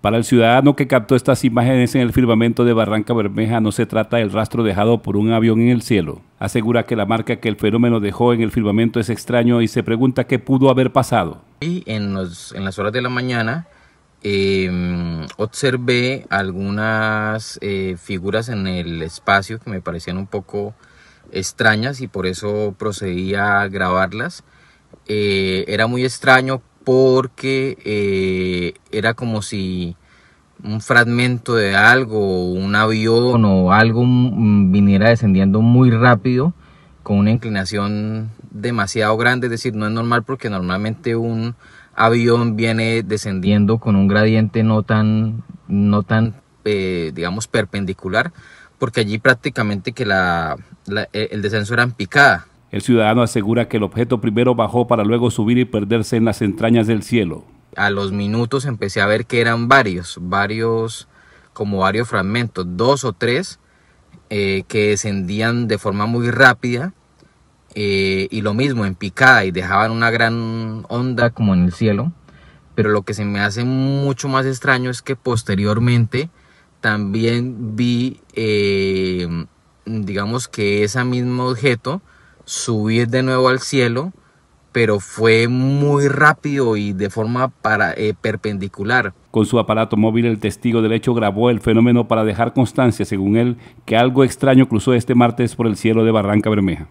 Para el ciudadano que captó estas imágenes en el firmamento de Barranca Bermeja no se trata del rastro dejado por un avión en el cielo. Asegura que la marca que el fenómeno dejó en el firmamento es extraño y se pregunta qué pudo haber pasado. Y en, las horas de la mañana em, observé algunas eh, figuras en el espacio que me parecían un poco extrañas y por eso procedí a grabarlas. Eh, era muy extraño porque eh, era como si un fragmento de algo, un avión o algo mm, viniera descendiendo muy rápido con una inclinación demasiado grande, es decir, no es normal porque normalmente un avión viene descendiendo con un gradiente no tan, no tan eh, digamos, perpendicular, porque allí prácticamente que e, el descenso era en picada, el ciudadano asegura que el objeto primero bajó para luego subir y perderse en las entrañas del cielo. A los minutos empecé a ver que eran varios, varios, como varios fragmentos, dos o tres, eh, que descendían de forma muy rápida eh, y lo mismo en picada y dejaban una gran onda como en el cielo. Pero lo que se me hace mucho más extraño es que posteriormente también vi, eh, digamos que ese mismo objeto, subir de nuevo al cielo, pero fue muy rápido y de forma para, eh, perpendicular. Con su aparato móvil, el testigo del hecho grabó el fenómeno para dejar constancia, según él, que algo extraño cruzó este martes por el cielo de Barranca Bermeja.